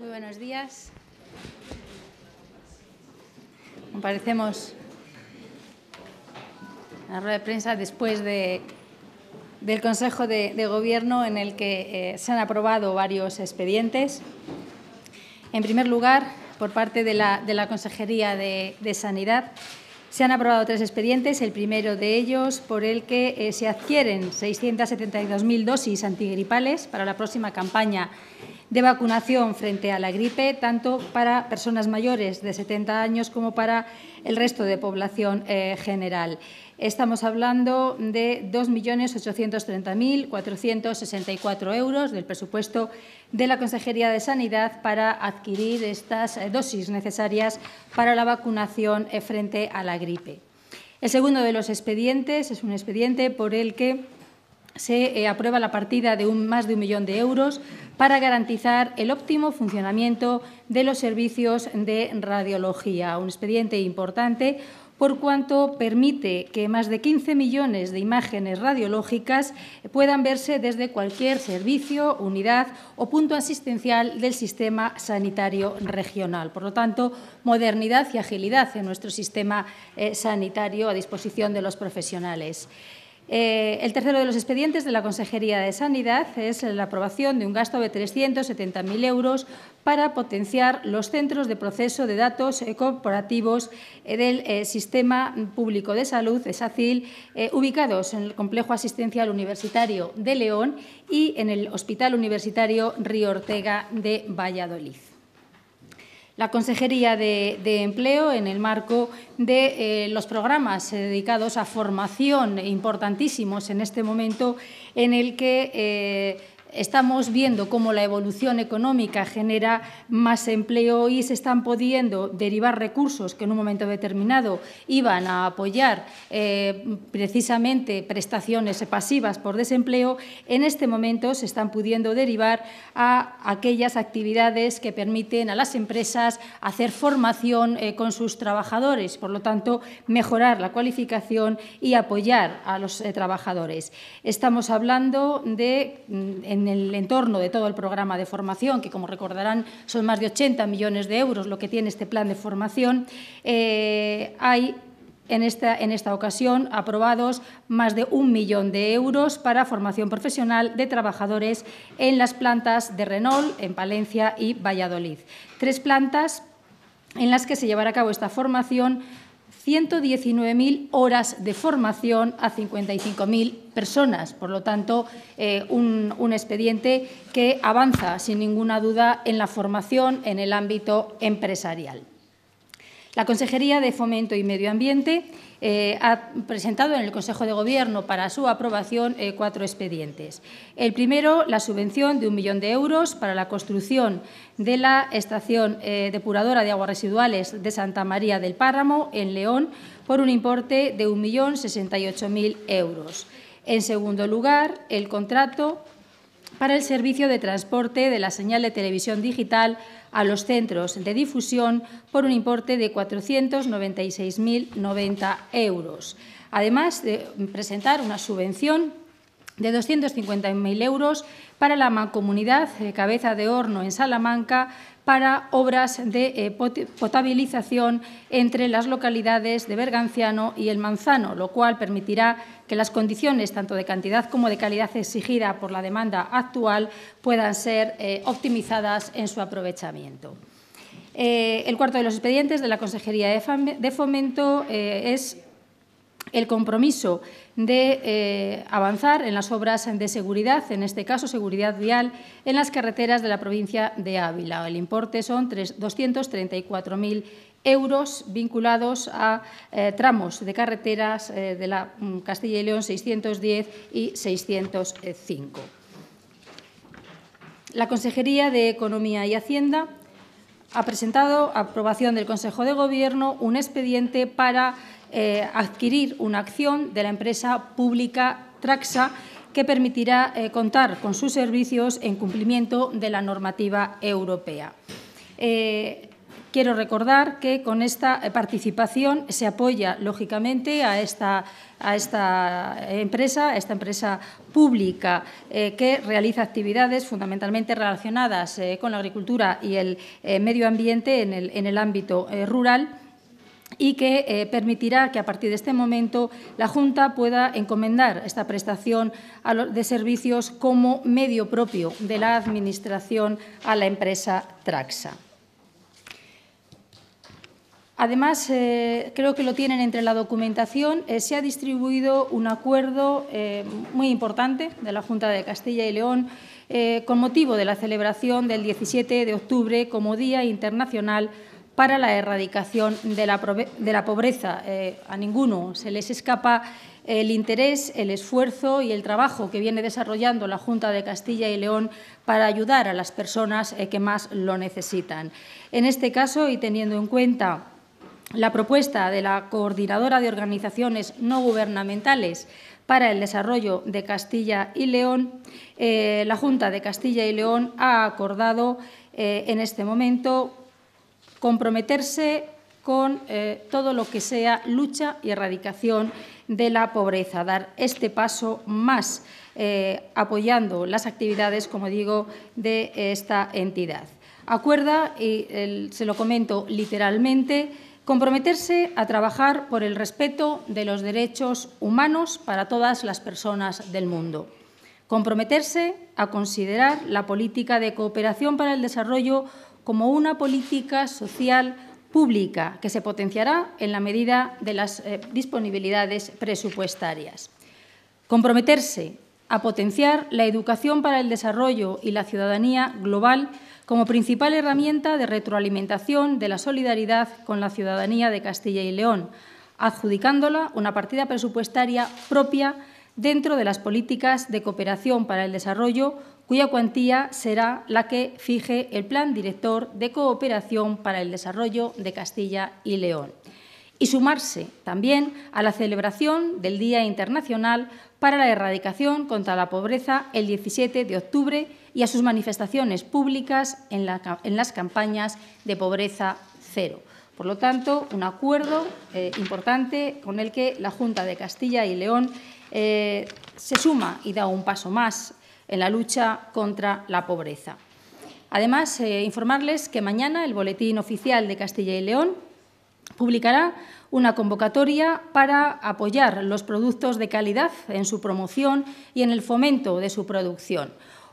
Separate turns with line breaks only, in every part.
Muy buenos días. Comparecemos a la rueda de prensa después del Consejo de, Gobierno en el que eh, se han aprobado varios expedientes. En primer lugar, por parte de la, Consejería de, Sanidad, se han aprobado tres expedientes, el primero de ellos por el que eh, se adquieren 672.000 dosis antigripales para la próxima campaña de vacunación frente a la gripe, tanto para personas mayores de 70 años como para el resto de población eh, general. Estamos hablando de 2.830.464 euros del presupuesto de la Consejería de Sanidad para adquirir estas eh, dosis necesarias para la vacunación eh, frente a la gripe. El segundo de los expedientes es un expediente por el que se eh, aprueba la partida de más de un millón de euros para garantizar el óptimo funcionamiento de los servicios de radiología. Un expediente importante por cuanto permite que más de 15 millones de imágenes radiológicas puedan verse desde cualquier servicio, unidad o punto asistencial del sistema sanitario regional. Por lo tanto, modernidad y agilidad en nuestro sistema eh, sanitario a disposición de los profesionales. Eh, el tercero de los expedientes de la Consejería de Sanidad es la aprobación de un gasto de 370.000 euros para potenciar los centros de proceso de datos eh, corporativos eh, del Sistema Público de Salud, de SACIL, ubicados en el Complejo Asistencial Universitario de León y en el Hospital Universitario Río Ortega de Valladolid la Consejería de, Empleo en el marco de eh, los programas dedicados a formación importantísimos en este momento en el que eh, Estamos viendo cómo la evolución económica genera más empleo y se están pudiendo derivar recursos que en un momento determinado iban a apoyar eh, precisamente prestaciones pasivas por desempleo. En este momento se están pudiendo derivar a aquellas actividades que permiten a las empresas hacer formación eh, con sus trabajadores, por lo tanto, mejorar la cualificación y apoyar a los eh, trabajadores. Estamos hablando de, mm, en en el entorno de todo el programa de formación, que como recordarán son más de 80 millones de euros lo que tiene este plan de formación, eh, hay en esta, en esta, ocasión aprobados más de un millón de euros para formación profesional de trabajadores en las plantas de Renault, en Palencia y Valladolid. Tres plantas en las que se llevará a cabo esta formación 119.000 horas de formación a 55.000 personas. Por lo tanto, eh, un, un, expediente que avanza, sin ninguna duda, en la formación en el ámbito empresarial. La Consejería de Fomento y Medio Ambiente eh, ha presentado en el Consejo de Gobierno para su aprobación eh, cuatro expedientes. El primero, la subvención de un millón de euros para la construcción de la estación eh, depuradora de aguas residuales de Santa María del Páramo, en León, por un importe de 1.068.000 euros. En segundo lugar, el contrato para el servicio de transporte de la señal de televisión digital a los centros de difusión por un importe de 496.090 euros. Además de presentar una subvención de 250.000 euros para la mancomunidad Cabeza de Horno en Salamanca para obras de eh, potabilización entre las localidades de Berganciano y El Manzano, lo cual permitirá que las condiciones tanto de cantidad como de calidad exigida por la demanda actual puedan ser eh, optimizadas en su aprovechamiento. Eh, el cuarto de los expedientes de la Consejería de Fomento es el compromiso de eh, avanzar en las obras de seguridad, en este caso seguridad vial, en las carreteras de la provincia de Ávila. El importe son 234.000 euros vinculados a eh, tramos de carreteras eh, de la mm, Castilla y León 610 y 605. La Consejería de Economía y Hacienda ha presentado a aprobación del Consejo de Gobierno un expediente para eh, adquirir una acción de la empresa pública Traxa que permitirá eh, contar con sus servicios en cumplimiento de la normativa europea. Eh, quiero recordar que con esta participación se apoya, lógicamente, a esta, empresa, a esta empresa pública que realiza actividades fundamentalmente relacionadas con la agricultura y el medio ambiente en el ámbito rural y que eh, permitirá que a partir de este momento la Junta pueda encomendar esta prestación de servicios como medio propio de la Administración a la empresa Traxa. Además, eh, creo que lo tienen entre la documentación, eh, se ha distribuido un acuerdo muy importante de la Junta de Castilla y León con motivo de la celebración del 17 de octubre como Día Internacional para la erradicación de la, pobreza. Eh, a ninguno se les escapa el interés, el esfuerzo y el trabajo que viene desarrollando la Junta de Castilla y León para ayudar a las personas eh, que más lo necesitan. En este caso, y teniendo en cuenta la propuesta de la Coordinadora de Organizaciones No Gubernamentales para el Desarrollo de Castilla y León, eh, la Junta de Castilla y León ha acordado en este momento comprometerse con eh, todo lo que sea lucha y erradicación de la pobreza, dar este paso más eh, apoyando las actividades, como digo, de esta entidad. Acuerda, y se lo comento literalmente, comprometerse a trabajar por el respeto de los derechos humanos para todas las personas del mundo comprometerse a considerar la política de cooperación para el desarrollo como una política social pública que se potenciará en la medida de las eh, disponibilidades presupuestarias. Comprometerse a potenciar la educación para el desarrollo y la ciudadanía global como principal herramienta de retroalimentación de la solidaridad con la ciudadanía de Castilla y León, adjudicándola una partida presupuestaria propia dentro de las políticas de cooperación para el desarrollo cuya cuantía será la que fije el Plan Director de Cooperación para el Desarrollo de Castilla y León y sumarse también a la celebración del Día Internacional para la Erradicación contra la Pobreza el 17 de octubre y a sus manifestaciones públicas en, las campañas de pobreza cero. Por lo tanto, un acuerdo eh, importante con el que la Junta de Castilla y León eh, se suma y da un paso más en la lucha contra la pobreza. Además, eh, informarles que mañana el Boletín Oficial de Castilla y León publicará una convocatoria para apoyar los productos de calidad en su promoción y en el fomento de su producción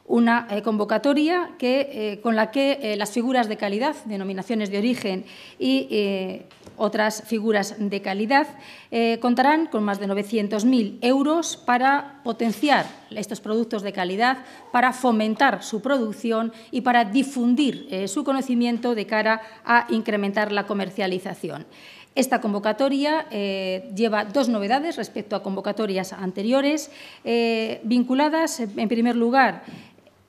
una eh, convocatoria que, eh, con la que eh, las figuras de calidad, denominaciones de origen y otras figuras de calidad contarán con más de 900.000 euros para potenciar estos productos de calidad, para fomentar su producción y para difundir su conocimiento de cara a incrementar la comercialización. Esta convocatoria lleva dos novedades respecto a convocatorias anteriores, vinculadas, en primer lugar,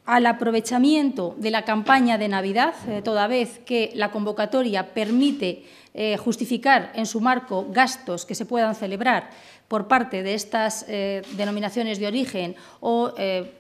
al aprovechamiento de la campaña de Navidad, eh, toda vez que la convocatoria permite eh, justificar en su marco gastos que se puedan celebrar por parte de estas eh, denominaciones de origen o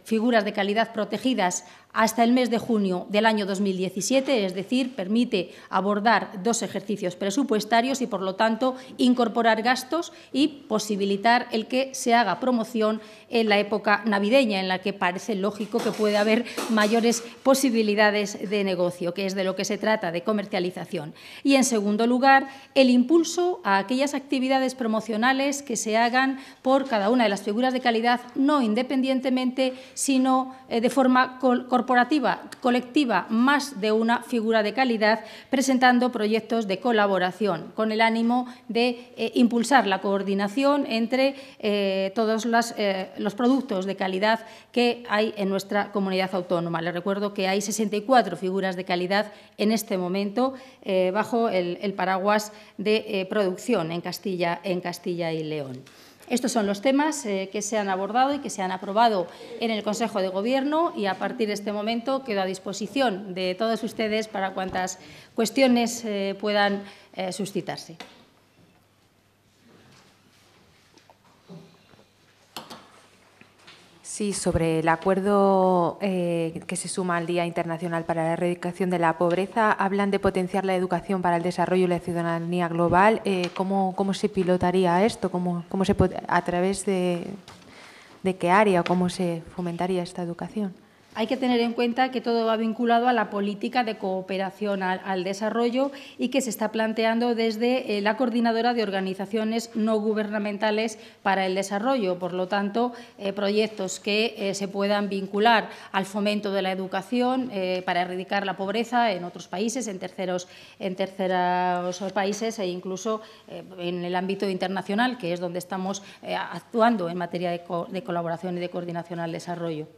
figuras de calidad protegidas hasta el mes de junio del año 2017, es decir, permite abordar dos ejercicios presupuestarios y, por lo tanto, incorporar gastos y posibilitar el que se haga promoción en la época navideña, en la que parece lógico que pueda haber mayores posibilidades de negocio, que es de lo que se trata, de comercialización. Y, en segundo lugar, el impulso a aquellas actividades promocionales que se hagan por cada una de las figuras de calidad, no independientemente, sino eh, de forma corporativa colectiva más de una figura de calidad, presentando proyectos de colaboración con el ánimo de eh, impulsar la coordinación entre eh, todos eh, los productos de calidad que hay en nuestra comunidad autónoma. Les recuerdo que hay 64 figuras de calidad en este momento bajo el, el, paraguas de producción en Castilla, en Castilla y León. Estos son los temas eh, que se han abordado y que se han aprobado en el Consejo de Gobierno y a partir de este momento quedo a disposición de todos ustedes para cuantas cuestiones eh, puedan eh, suscitarse. Sí, sobre el acuerdo eh, que se suma al Día Internacional para la Erradicación de la Pobreza, hablan de potenciar la educación para el desarrollo y la ciudadanía global. Eh, ¿cómo, se pilotaría esto? ¿Cómo, cómo se, ¿A través de, de qué área o cómo se fomentaría esta educación? hay que tener en cuenta que todo va vinculado a la política de cooperación al, desarrollo y que se está planteando desde eh, la Coordinadora de Organizaciones No Gubernamentales para el Desarrollo. Por lo tanto, eh, proyectos que eh, se puedan vincular al fomento de la educación para erradicar la pobreza en otros países, en terceros, países e incluso en el ámbito internacional, que es donde estamos actuando en materia de colaboración y de coordinación al desarrollo.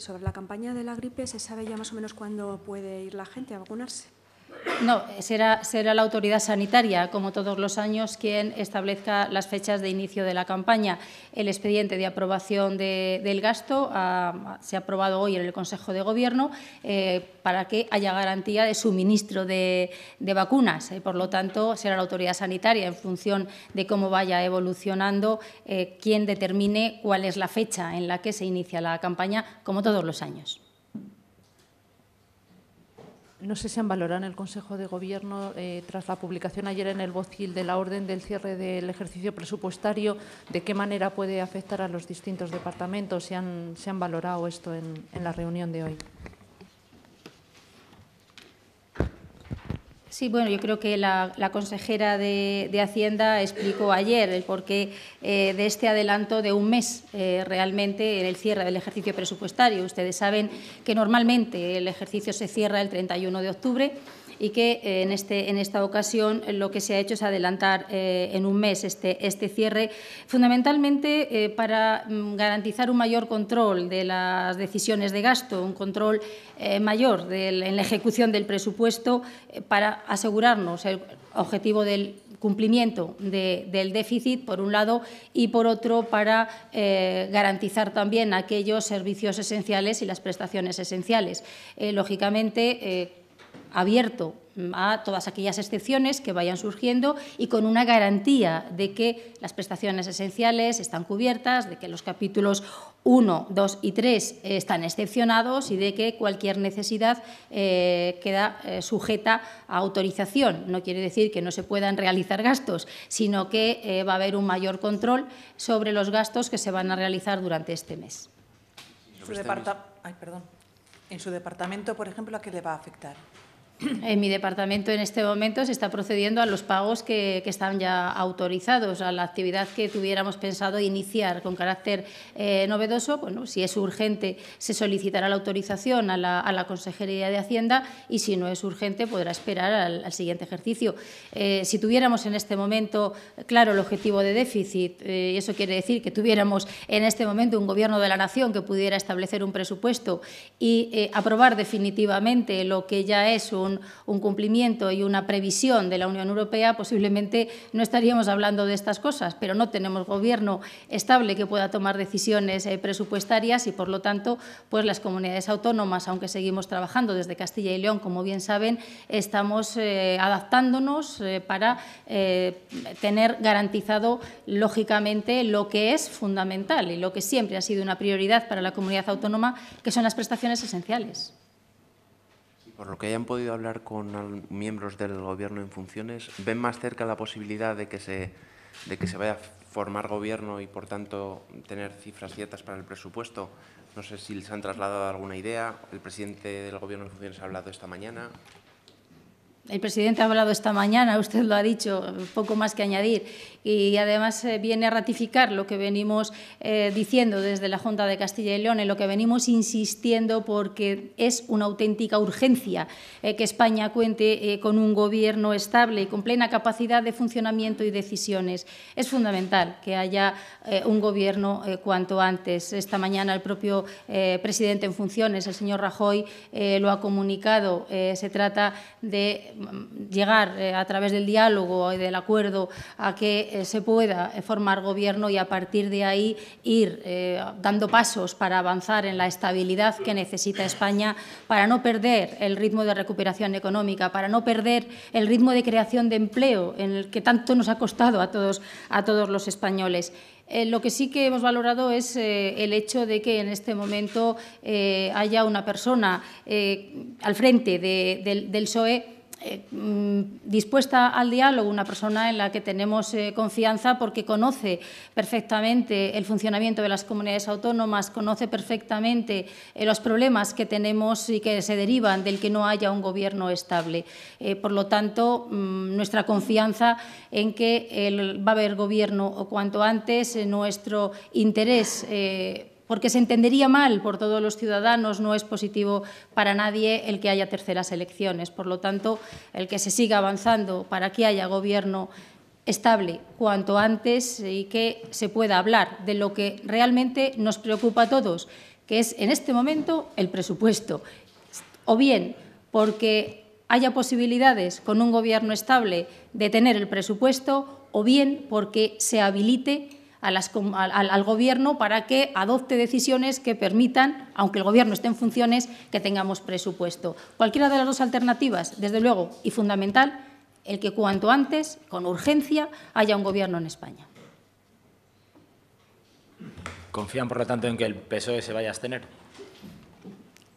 sobre la campaña de la gripe, ¿se sabe ya más o menos cuándo puede ir la gente a vacunarse? No, será, será la autoridad sanitaria, como todos los años, quien establezca las fechas de inicio de la campaña. El expediente de aprobación del gasto ah, se ha aprobado hoy en el Consejo de Gobierno eh, para que haya garantía de suministro de, vacunas. Eh. por lo tanto, será la autoridad sanitaria, en función de cómo vaya evolucionando, eh, quien determine cuál es la fecha en la que se inicia la campaña, como todos los años. No sé si han valorado en el Consejo de Gobierno, eh, tras la publicación ayer en el Bocil de la orden del cierre del ejercicio presupuestario, de qué manera puede afectar a los distintos departamentos, ¿Se han, han valorado esto en la reunión de hoy. Sí, bueno, yo creo que la, consejera de, Hacienda explicó ayer el porqué eh, de este adelanto de un mes eh, realmente en el cierre del ejercicio presupuestario. Ustedes saben que normalmente el ejercicio se cierra el 31 de octubre y que eh, en, este, en esta ocasión eh, lo que se ha hecho es adelantar eh, en un mes este, este cierre, fundamentalmente para mm, garantizar un mayor control de las decisiones de gasto, un control mayor en la ejecución del presupuesto para asegurarnos el objetivo del cumplimiento del déficit, por un lado, y por otro, para garantizar también aquellos servicios esenciales y las prestaciones esenciales. lógicamente, abierto a todas aquellas excepciones que vayan surgiendo y con una garantía de que las prestaciones esenciales están cubiertas, de que los capítulos 1, 2 y 3 eh, están excepcionados y de que cualquier necesidad eh, queda eh, sujeta a autorización. No quiere decir que no se puedan realizar gastos, sino que va a haber un mayor control sobre los gastos que se van a realizar durante este mes. En su departamento, por ejemplo, ¿a qué le va a afectar? en mi departamento en este momento se está procediendo a los pagos que, están ya autorizados, a la actividad que tuviéramos pensado iniciar con carácter eh, novedoso. Bueno, si es urgente, se solicitará la autorización a la, Consejería de Hacienda y si no es urgente, podrá esperar al, siguiente ejercicio. Eh, si tuviéramos en este momento, claro, el objetivo de déficit, eh, y eso quiere decir que tuviéramos en este momento un Gobierno de la Nación que pudiera establecer un presupuesto y aprobar definitivamente lo que ya es un un, cumplimiento y una previsión de la Unión Europea, posiblemente no estaríamos hablando de estas cosas, pero no tenemos gobierno estable que pueda tomar decisiones eh, presupuestarias y, por lo tanto, pues las comunidades autónomas, aunque seguimos trabajando desde Castilla y León, como bien saben, estamos eh, adaptándonos eh, para tener garantizado, lógicamente, lo que es fundamental y lo que siempre ha sido una prioridad para la comunidad autónoma, que son las prestaciones esenciales por lo que hayan podido hablar con miembros del Gobierno en funciones, ¿ven más cerca la posibilidad de que se, de que se vaya a formar Gobierno y, por tanto, tener cifras ciertas para el presupuesto? No sé si les han trasladado alguna idea. El presidente del Gobierno en funciones ha hablado esta mañana. El presidente ha hablado esta mañana, usted lo ha dicho, poco más que añadir, y además eh, viene a ratificar lo que venimos eh, diciendo desde la Junta de Castilla y León, en lo que venimos insistiendo, porque es una auténtica urgencia eh, que España cuente con un gobierno estable y con plena capacidad de funcionamiento y decisiones. Es fundamental que haya un gobierno cuanto antes. Esta mañana el propio presidente en funciones, el señor Rajoy, lo ha comunicado. se trata de llegar eh, a través del diálogo y del acuerdo a que eh, se pueda eh, formar gobierno y a partir de ahí ir dando pasos para avanzar en la estabilidad que necesita España, para no perder el ritmo de recuperación económica, para no perder el ritmo de creación de empleo en el que tanto nos ha costado a todos, a todos los españoles. lo que sí que hemos valorado es el hecho de que en este momento haya una persona al frente del PSOE eh, mm, dispuesta al diálogo, una persona en la que tenemos eh, confianza porque conoce perfectamente el funcionamiento de las comunidades autónomas, conoce perfectamente eh, los problemas que tenemos y que se derivan del que no haya un gobierno estable. por lo tanto, mm, nuestra confianza en que va a haber gobierno o cuanto antes, nuestro interés porque se entendería mal por todos los ciudadanos, no es positivo para nadie el que haya terceras elecciones. Por lo tanto, el que se siga avanzando para que haya gobierno estable cuanto antes y que se pueda hablar de lo que realmente nos preocupa a todos, que es en este momento el presupuesto. O bien porque haya posibilidades con un gobierno estable de tener el presupuesto o bien porque se habilite al, al, Gobierno para que adopte decisiones que permitan, aunque el Gobierno esté en funciones, que tengamos presupuesto. Cualquiera de las dos alternativas, desde luego, y fundamental, el que cuanto antes, con urgencia, haya un Gobierno en España. ¿Confían, por lo tanto, en que el PSOE se vaya a abstener?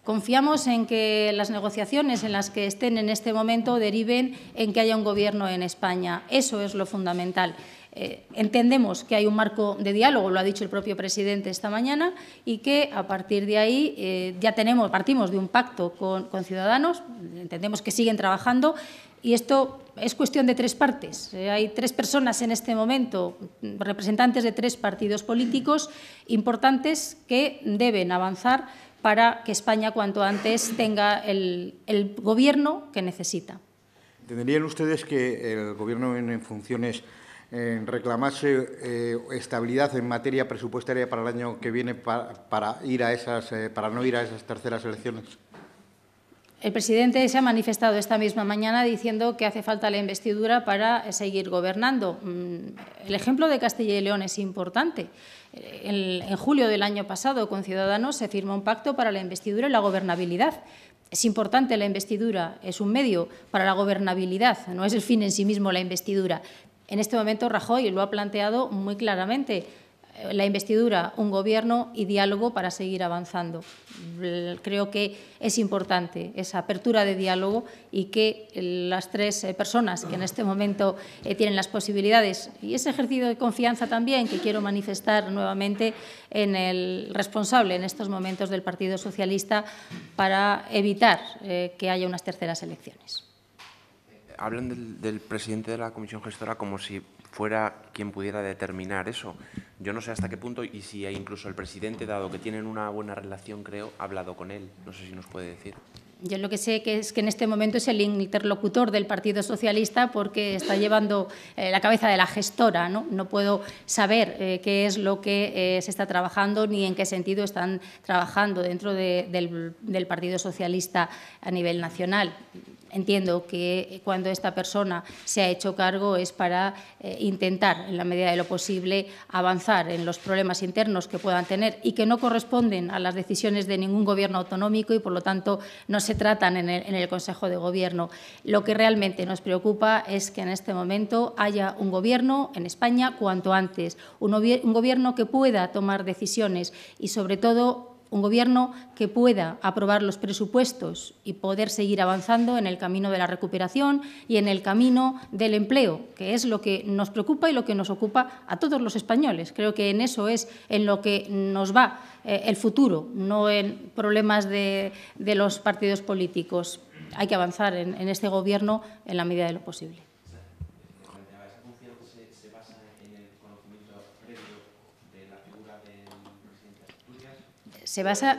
Confiamos en que las negociaciones en las que estén en este momento deriven en que haya un Gobierno en España. Eso es lo fundamental. Eh, entendemos que hay un marco de diálogo, lo ha dicho el propio presidente esta mañana, y que a partir de ahí eh, ya tenemos, partimos de un pacto con, Ciudadanos, entendemos que siguen trabajando. Y esto es cuestión de tres partes. Eh, hay tres personas en este momento, representantes de tres partidos políticos importantes que deben avanzar para que España cuanto antes tenga el, gobierno que necesita. ¿Entenderían ustedes que el gobierno en funciones en reclamarse eh, estabilidad en materia presupuestaria para el año que viene para, ir a esas, eh, para no ir a esas terceras elecciones? El presidente se ha manifestado esta misma mañana diciendo que hace falta la investidura para eh, seguir gobernando. Mm, el ejemplo de Castilla y León es importante. En julio del año pasado, con Ciudadanos, se firmó un pacto para la investidura y la gobernabilidad. Es importante la investidura, es un medio para la gobernabilidad, no es el fin en sí mismo la investidura, en este momento Rajoy lo ha planteado muy claramente. Eh, la investidura, un gobierno y diálogo para seguir avanzando. Creo que es importante esa apertura de diálogo y que eh, las tres eh, personas que en este momento tienen las posibilidades y ese ejercicio de confianza también que quiero manifestar nuevamente en el responsable en estos momentos del Partido Socialista para evitar que haya unas terceras elecciones hablan del, presidente de la comisión gestora como si fuera quien pudiera determinar eso. Yo no sé hasta qué punto y si incluso el presidente, dado que tienen una buena relación, creo, ha hablado con él. No sé si nos puede decir. Yo lo que sé es que en este momento es el interlocutor del Partido Socialista porque está llevando eh, la cabeza de la gestora. No, no puedo saber eh, qué es lo que eh, se está trabajando ni en qué sentido están trabajando dentro del Partido Socialista a nivel nacional. Entiendo que cuando esta persona se ha hecho cargo es para eh, intentar, en la medida de lo posible, avanzar en los problemas internos que puedan tener y que no corresponden a las decisiones de ningún gobierno autonómico y, por lo tanto, no se tratan en el, Consejo de Gobierno. Lo que realmente nos preocupa es que en este momento haya un gobierno en España cuanto antes, un gobierno que pueda tomar decisiones y, sobre todo, un gobierno que pueda aprobar los presupuestos y poder seguir avanzando en el camino de la recuperación y en el camino del empleo, que es lo que nos preocupa y lo que nos ocupa a todos los españoles. Creo que en eso es en lo que nos va eh, el futuro, no en problemas de, los partidos políticos. Hay que avanzar en este gobierno en la medida de lo posible. se basa...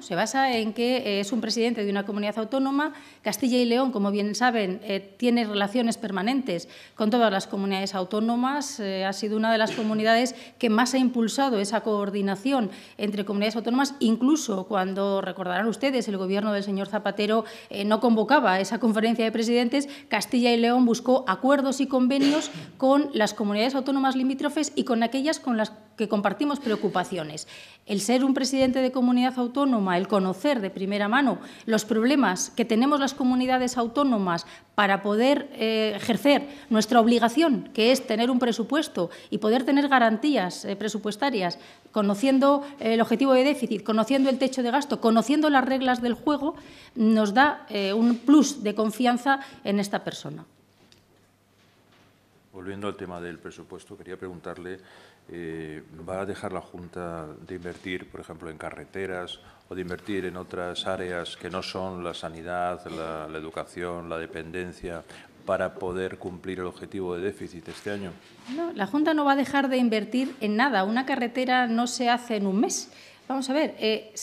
Se basa en que eh, es un presidente de una comunidad autónoma. Castilla y León, como bien saben, eh, tiene relaciones permanentes con todas las comunidades autónomas. Eh, ha sido una de las comunidades que más ha impulsado esa coordinación entre comunidades autónomas, incluso cuando, recordarán ustedes, el gobierno del señor Zapatero no convocaba esa conferencia de presidentes, Castilla y León buscó acuerdos y convenios con las comunidades autónomas limítrofes y con aquellas con las que compartimos preocupaciones. El ser un presidente de comunidad autónoma el conocer de primera mano los problemas que tenemos las comunidades autónomas para poder eh, ejercer nuestra obligación, que es tener un presupuesto y poder tener garantías eh, presupuestarias, conociendo eh, el objetivo de déficit, conociendo el techo de gasto, conociendo las reglas del juego, nos da un plus de confianza en esta persona. Volviendo al tema del presupuesto, quería preguntarle, eh, ¿va a dejar la Junta de invertir, por ejemplo, en carreteras o de invertir en otras áreas que no son la sanidad, la, educación, la dependencia, para poder cumplir el objetivo de déficit este año? No, la Junta no va a dejar de invertir en nada. Una carretera no se hace en un mes. Vamos a ver, eh,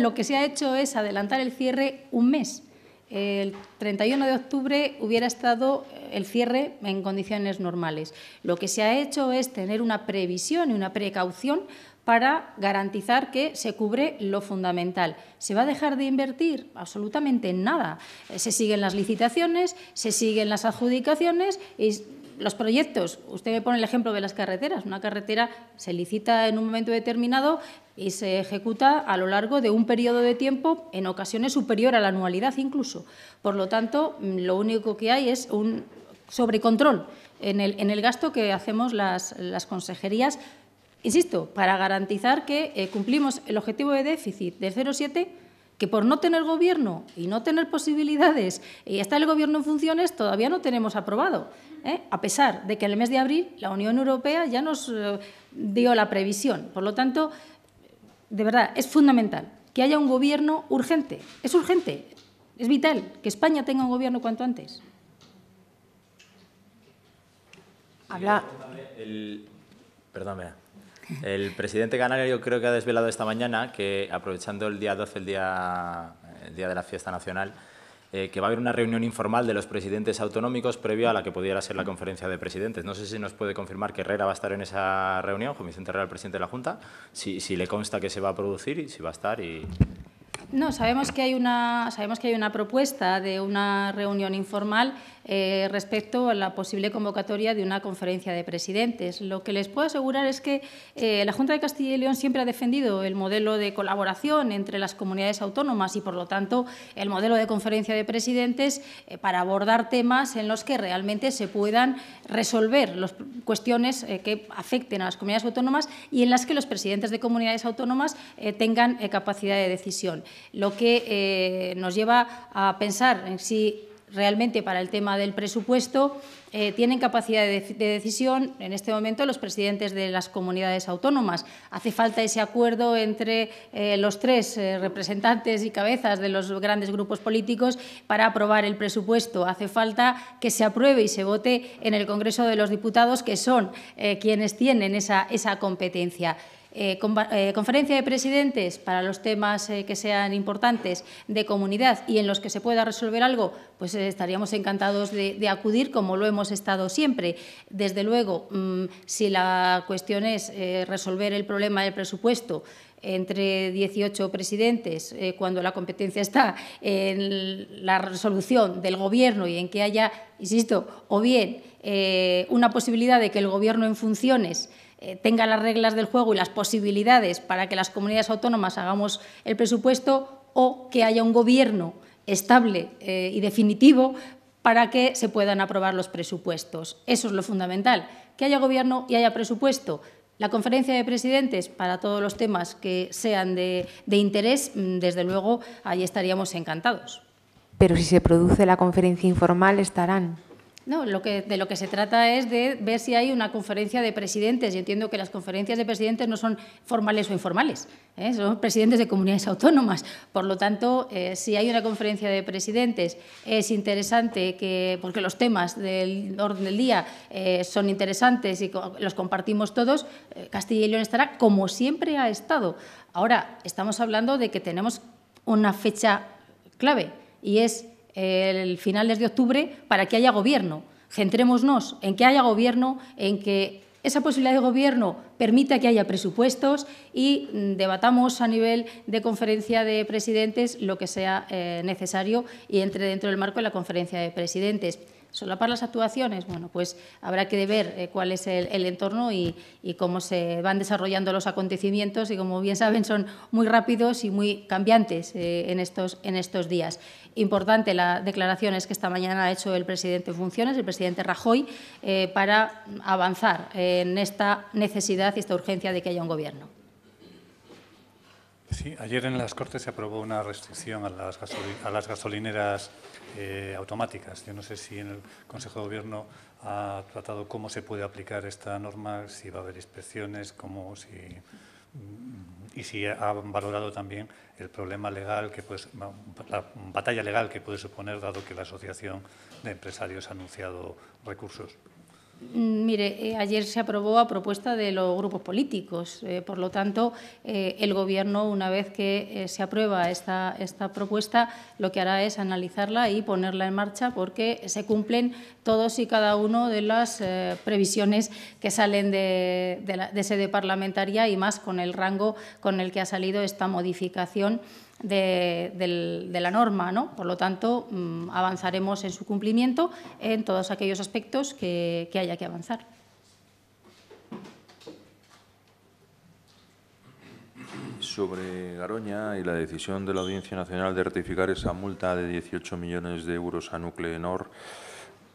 lo que se ha hecho es adelantar el cierre un mes el 31 de octubre hubiera estado el cierre en condiciones normales. Lo que se ha hecho es tener una previsión y una precaución para garantizar que se cubre lo fundamental. ¿Se va a dejar de invertir? Absolutamente nada. Se siguen las licitaciones, se siguen las adjudicaciones y los proyectos, usted me pone el ejemplo de las carreteras. Una carretera se licita en un momento determinado y se ejecuta a lo largo de un periodo de tiempo, en ocasiones superior a la anualidad incluso. Por lo tanto, mm, lo único que hay es un sobrecontrol en el, en el gasto que hacemos las, consejerías, insisto, para garantizar que eh, cumplimos el objetivo de déficit de 0,7 que por no tener gobierno y no tener posibilidades eh, y hasta el gobierno en funciones, todavía no tenemos aprobado. ¿eh? A pesar de que en el mes de abril la Unión Europea ya nos eh, dio la previsión. Por lo tanto, de verdad, es fundamental que haya un gobierno urgente. Es urgente, es vital que España tenga un gobierno cuanto antes. Habla. perdóname. El presidente canario creo que ha desvelado esta mañana que, aprovechando el día 12, el día, el día de la fiesta nacional, eh, que va a haber una reunión informal de los presidentes autonómicos previo a la que pudiera ser la conferencia de presidentes. No sé si nos puede confirmar que Herrera va a estar en esa reunión, con Vicente Herrera, el presidente de la Junta, si, si le consta que se va a producir y si va a estar. Y... No, sabemos que hay una, sabemos que hay una propuesta de una reunión informal eh, respecto a la posible convocatoria de una conferencia de presidentes. Lo que les puedo asegurar es que eh, la Junta de Castilla y León siempre ha defendido el modelo de colaboración entre las comunidades autónomas y, por lo tanto, el modelo de conferencia de presidentes eh, para abordar temas en los que realmente se puedan resolver las cuestiones que afecten a las comunidades autónomas y en las que los presidentes de comunidades autónomas tengan capacidad de decisión lo que eh, nos lleva a pensar en si realmente para el tema del presupuesto eh, tienen capacidad de, decisión en este momento los presidentes de las comunidades autónomas. Hace falta ese acuerdo entre eh, los tres representantes y cabezas de los grandes grupos políticos para aprobar el presupuesto. Hace falta que se apruebe y se vote en el Congreso de los Diputados, que son quienes tienen esa competencia. Eh, eh, conferencia de presidentes para los temas eh, que sean importantes de comunidad y en los que se pueda resolver algo, pues estaríamos encantados de, acudir como lo hemos estado siempre. Desde luego, mm, si la cuestión es resolver el problema del presupuesto, entre 18 presidentes, cuando la competencia está en la resolución del Gobierno y en que haya, insisto, o bien una posibilidad de que el Gobierno en funciones eh, tenga las reglas del juego y las posibilidades para que las comunidades autónomas hagamos el presupuesto o que haya un gobierno estable eh, y definitivo para que se puedan aprobar los presupuestos. Eso es lo fundamental, que haya gobierno y haya presupuesto. La conferencia de presidentes, para todos los temas que sean de interés, mm, desde luego, ahí estaríamos encantados. Pero si se produce la conferencia informal, estarán. No, lo que, de lo que se trata es de ver si hay una conferencia de presidentes. Yo entiendo que las conferencias de presidentes no son formales o informales, ¿eh? son presidentes de comunidades autónomas. Por lo tanto, eh, si hay una conferencia de presidentes, es interesante que, porque los temas del orden del día eh, son interesantes y los compartimos todos, Castilla y León estará como siempre ha estado. Ahora, estamos hablando de que tenemos una fecha clave y es el finales de octubre para que haya gobierno. Centrémonos en que haya gobierno, en que esa posibilidad de gobierno permita que haya presupuestos y mm, debatamos a nivel de conferencia de presidentes lo que sea eh, necesario y entre dentro del marco de la conferencia de presidentes para las actuaciones? Bueno, pues habrá que ver eh, cuál es el, entorno y, cómo se van desarrollando los acontecimientos y, como bien saben, son muy rápidos y muy cambiantes eh, en, estos, días. Importante las declaraciones que esta mañana ha hecho el presidente funciones, el presidente Rajoy, eh, para avanzar en esta necesidad y esta urgencia de que haya un gobierno. Sí, ayer en las Cortes se aprobó una restricción a las, gasolineras eh, automáticas. Yo no sé si en el Consejo de Gobierno ha tratado cómo se puede aplicar esta norma, si va a haber inspecciones, cómo, si, mm, y si ha valorado también el problema legal, que pues, la batalla legal que puede suponer, dado que la Asociación de Empresarios ha anunciado recursos. Mm, mire, eh, ayer se aprobó a propuesta de los grupos políticos. Eh, por lo tanto, eh, el Gobierno, una vez que se aprueba esta, propuesta, lo que hará es analizarla y ponerla en marcha porque se cumplen todos y cada uno de las previsiones que salen de, de sede parlamentaria y más con el rango con el que ha salido esta modificación de, la norma. ¿no? Por lo tanto, mm, avanzaremos en su cumplimiento en todos aquellos aspectos que, haya que avanzar. Sobre Garoña y la decisión de la Audiencia Nacional de ratificar esa multa de 18 millones de euros a Nucleenor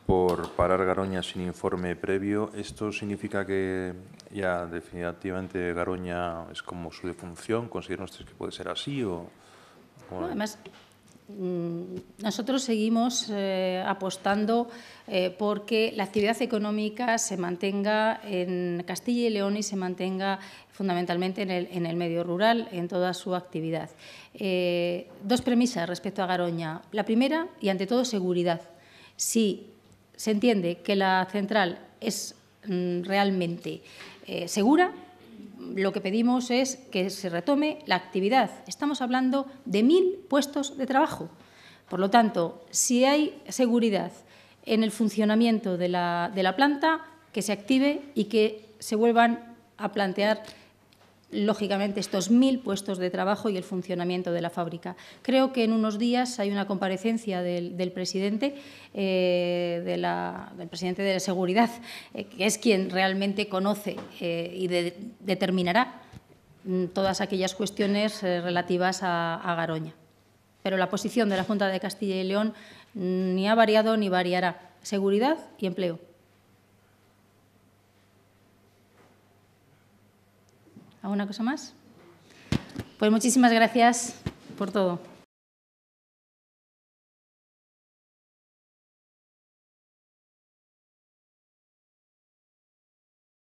por parar Garoña sin informe previo, ¿esto significa que ya definitivamente Garoña es como su defunción? ¿Consideran ustedes que puede ser así o...? además, mm, nosotros seguimos eh, apostando eh, porque la actividad económica se mantenga en Castilla y León y se mantenga fundamentalmente en el, medio rural, en toda su actividad. Eh, dos premisas respecto a Garoña. La primera, y ante todo, seguridad. Si se entiende que la central es mm, realmente segura, lo que pedimos es que se retome la actividad. Estamos hablando de mil puestos de trabajo. Por lo tanto, si hay seguridad en el funcionamiento de la, planta, que se active y que se vuelvan a plantear lógicamente, estos mil puestos de trabajo y el funcionamiento de la fábrica. Creo que en unos días hay una comparecencia del, presidente, eh, de la, del presidente de Seguridad, eh, que es quien realmente conoce eh, y determinará mm, todas aquellas cuestiones relativas a Garoña. Pero la posición de la Junta de Castilla y León mm, ni ha variado ni variará. Seguridad y empleo. ¿Alguna cosa más? Pues muchísimas gracias por todo.